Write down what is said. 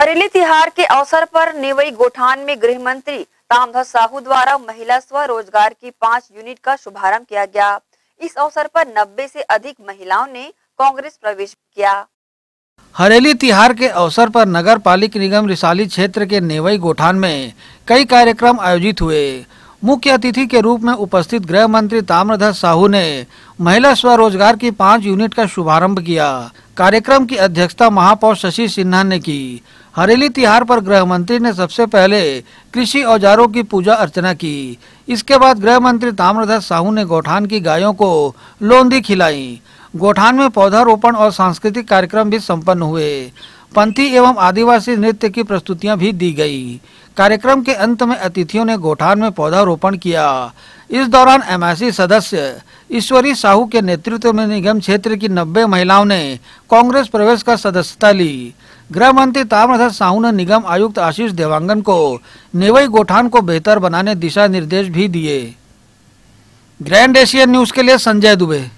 हरेली तिहार के अवसर पर नेवई गोठान में गृह मंत्री तामध्वज साहू द्वारा महिला स्वरोजगार की पाँच यूनिट का शुभारंभ किया गया इस अवसर पर 90 से अधिक महिलाओं ने कांग्रेस प्रवेश किया हरेली तिहार के अवसर पर नगर पालिक निगम रिसाली क्षेत्र के नेवई गोठान में कई कार्यक्रम आयोजित हुए मुख्य अतिथि के रूप में उपस्थित गृह मंत्री ताम्रध्वज साहू ने महिला स्वरोजगार की पाँच यूनिट का शुभारंभ किया कार्यक्रम की अध्यक्षता महापौर शशि सिन्हा ने की हरेली तिहार पर गृह मंत्री ने सबसे पहले कृषि औजारों की पूजा अर्चना की इसके बाद गृह मंत्री ताम्रध्वज साहू ने गौठान की गायों को लोंदी खिलाई गौठान में पौधारोपण और सांस्कृतिक कार्यक्रम भी संपन्न हुए पंथी एवं आदिवासी नृत्य की प्रस्तुतियां भी दी गई कार्यक्रम के अंत में अतिथियों ने गोठान में पौधारोपण किया इस दौरान एम सदस्य ईश्वरी साहू के नेतृत्व में निगम क्षेत्र की 90 महिलाओं ने कांग्रेस प्रवेश का सदस्यता ली गृह मंत्री ताम्रधर साहू ने निगम आयुक्त आशीष देवांगन को नेवई गोठान को बेहतर बनाने दिशा निर्देश भी दिए ग्रैंड एशियन न्यूज के लिए संजय दुबे